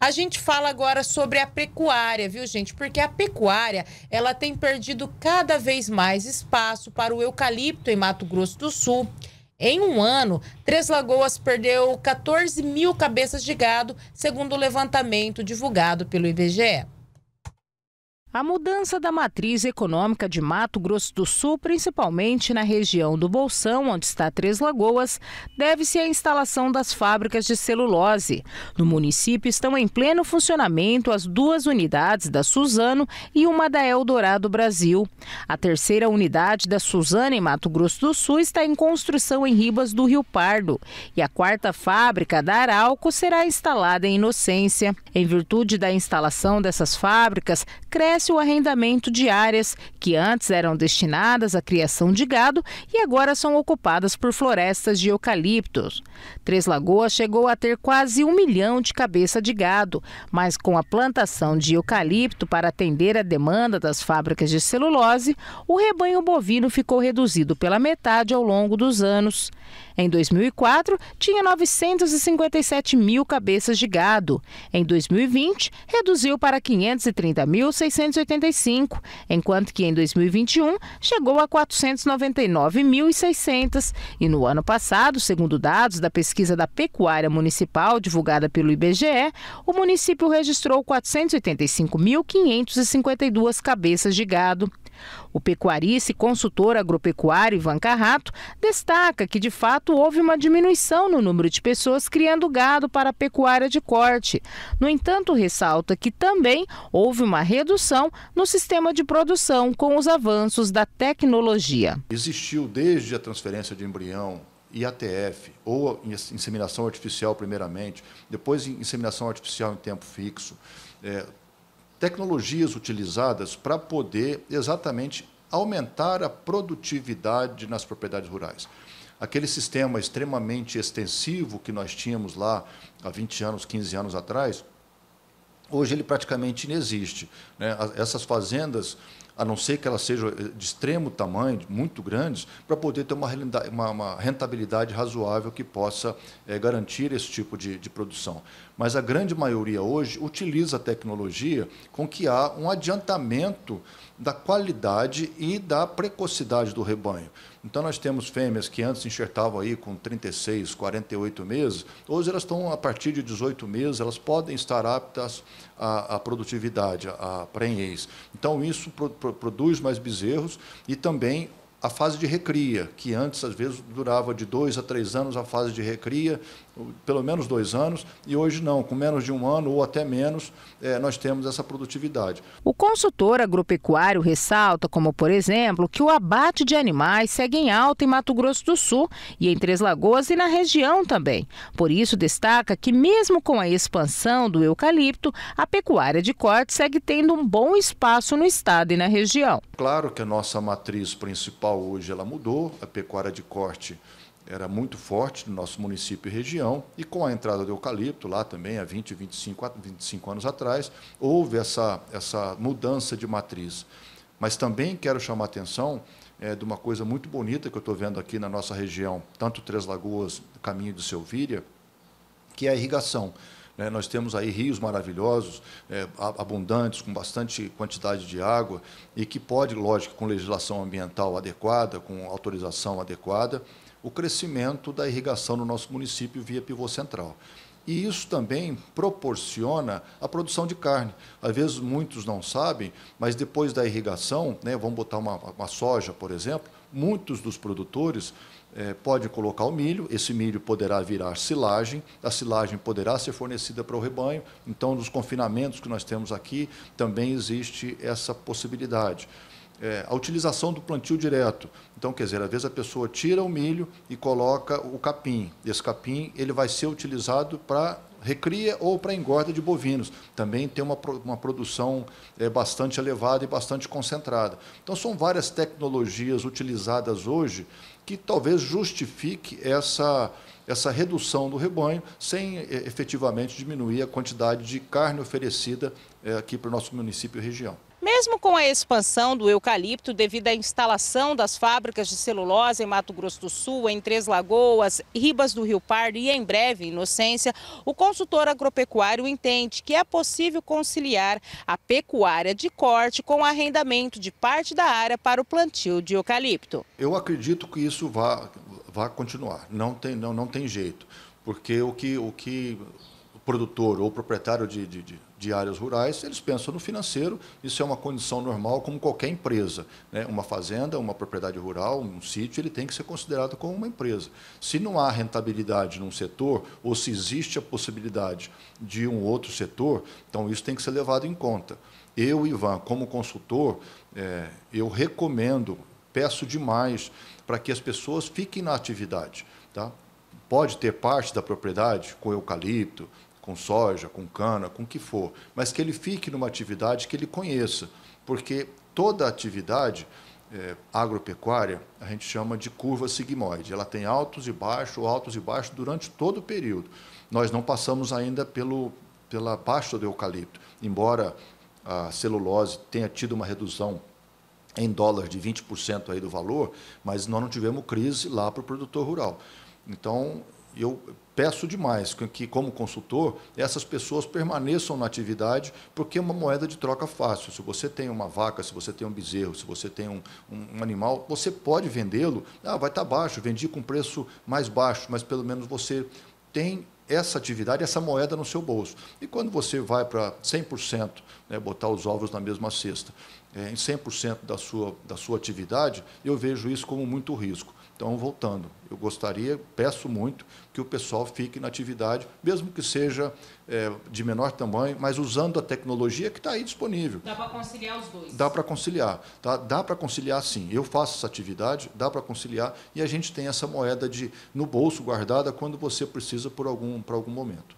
A gente fala agora sobre a pecuária, viu, gente? Porque a pecuária, ela tem perdido cada vez mais espaço para o eucalipto em Mato Grosso do Sul. Em um ano, Três Lagoas perdeu 14 mil cabeças de gado, segundo o levantamento divulgado pelo IBGE. A mudança da matriz econômica de Mato Grosso do Sul, principalmente na região do Bolsão, onde está Três Lagoas, deve-se à instalação das fábricas de celulose. No município estão em pleno funcionamento as duas unidades da Suzano e uma da Eldorado Brasil. A terceira unidade da Suzano em Mato Grosso do Sul está em construção em Ribas do Rio Pardo e a quarta fábrica da Arauco será instalada em Inocência. Em virtude da instalação dessas fábricas, cresce acontece o arrendamento de áreas que antes eram destinadas à criação de gado e agora são ocupadas por florestas de eucaliptos. Três Lagoas chegou a ter quase um milhão de cabeça de gado, mas com a plantação de eucalipto para atender a demanda das fábricas de celulose, o rebanho bovino ficou reduzido pela metade ao longo dos anos. Em 2004, tinha 957 mil cabeças de gado. Em 2020, reduziu para 530.685, enquanto que em 2021 chegou a 499.600. E no ano passado, segundo dados da pesquisa da Pecuária Municipal divulgada pelo IBGE, o município registrou 485.552 cabeças de gado. O pecuarista e consultor agropecuário Ivan Carrato destaca que, de fato, houve uma diminuição no número de pessoas criando gado para a pecuária de corte. No entanto, ressalta que também houve uma redução no sistema de produção com os avanços da tecnologia. Existiu desde a transferência de embrião e ATF ou inseminação artificial primeiramente, depois inseminação artificial em tempo fixo, é, tecnologias utilizadas para poder exatamente aumentar a produtividade nas propriedades rurais. Aquele sistema extremamente extensivo que nós tínhamos lá há 20 anos, 15 anos atrás, hoje ele praticamente inexiste. Né? Essas fazendas a não ser que elas sejam eh, de extremo tamanho, muito grandes, para poder ter uma, uma, uma rentabilidade razoável que possa é, garantir esse tipo de, de, produção. Mas a grande maioria hoje utiliza a tecnologia com que há um adiantamento da qualidade e da precocidade do rebanho. Então, nós temos fêmeas que antes enxertavam aí com 36, 48 meses, hoje elas estão, a partir de 18 meses, elas podem estar aptas à, à produtividade, à prenhez. Então, isso produz mais bezerros e também a fase de recria, que antes, às vezes, durava de dois a três anos a fase de recria, pelo menos dois anos, e hoje não, com menos de um ano ou até menos, é, nós temos essa produtividade. O consultor agropecuário ressalta, como por exemplo, que o abate de animais segue em alta em Mato Grosso do Sul e em Três Lagoas e na região também. Por isso, destaca que, mesmo com a expansão do eucalipto, a pecuária de corte segue tendo um bom espaço no estado e na região. Claro que a nossa matriz principal hoje ela mudou, a pecuária de corte era muito forte no nosso município e região, e com a entrada do eucalipto, lá também há 20, 25, 25 anos atrás, houve essa, essa mudança de matriz. Mas também quero chamar a atenção é, de uma coisa muito bonita que eu estou vendo aqui na nossa região, tanto Três Lagoas, Caminho de Selvíria, que é a irrigação. Né? Nós temos aí rios maravilhosos, é, abundantes, com bastante quantidade de água, e que pode, lógico, com legislação ambiental adequada, com autorização adequada, o crescimento da irrigação no nosso município via pivô central. E isso também proporciona a produção de carne. Às vezes muitos não sabem, mas depois da irrigação, né, vamos botar uma, uma soja, por exemplo, muitos dos produtores é, podem colocar o milho, esse milho poderá virar silagem, a silagem poderá ser fornecida para o rebanho. Então, nos confinamentos que nós temos aqui, também existe essa possibilidade. É, a utilização do plantio direto. Então, quer dizer, às vezes a pessoa tira o milho e coloca o capim. Esse capim ele vai ser utilizado para recria ou para engorda de bovinos. Também tem uma, uma produção é, bastante elevada e bastante concentrada. Então, são várias tecnologias utilizadas hoje que talvez justifique essa, essa redução do rebanho sem é, efetivamente diminuir a quantidade de carne oferecida é, aqui para o nosso município e região. Mesmo com a expansão do eucalipto devido à instalação das fábricas de celulose em Mato Grosso do Sul, em Três Lagoas, Ribas do Rio Pardo e em breve Inocência, o consultor agropecuário entende que é possível conciliar a pecuária de corte com o arrendamento de parte da área para o plantio de eucalipto. Eu acredito que isso vai vá continuar, não tem, não, não tem jeito, porque o que, o que produtor ou proprietário de, de, de, áreas rurais, eles pensam no financeiro, isso é uma condição normal como qualquer empresa. Né? Uma fazenda, uma propriedade rural, um sítio, ele tem que ser considerado como uma empresa. Se não há rentabilidade num setor, ou se existe a possibilidade de um outro setor, então isso tem que ser levado em conta. Eu, Ivan, como consultor, é, eu recomendo, peço demais para que as pessoas fiquem na atividade. Tá? Pode ter parte da propriedade com eucalipto, com soja, com cana, com o que for, mas que ele fique numa atividade que ele conheça, porque toda atividade é, agropecuária a gente chama de curva sigmoide. Ela tem altos e baixos, altos e baixos durante todo o período. Nós não passamos ainda pelo, pela baixa do eucalipto, embora a celulose tenha tido uma redução em dólares de 20% aí do valor, mas nós não tivemos crise lá para o produtor rural. Então, eu peço demais que, como consultor, essas pessoas permaneçam na atividade, porque é uma moeda de troca fácil. Se você tem uma vaca, se você tem um bezerro, se você tem um, um, um animal, você pode vendê-lo. Ah, vai estar tá baixo, vendi com preço mais baixo, mas pelo menos você tem essa atividade, essa moeda no seu bolso. E quando você vai para 100%, né, botar os ovos na mesma cesta, é, em 100% da sua, da sua atividade, eu vejo isso como muito risco. Então, voltando, eu gostaria, peço muito que o pessoal fique na atividade, mesmo que seja é, de menor tamanho, mas usando a tecnologia que está aí disponível. Dá para conciliar os dois? Dá para conciliar, tá? dá para conciliar sim. Eu faço essa atividade, dá para conciliar e a gente tem essa moeda de no bolso guardada quando você precisa por algum, por algum momento.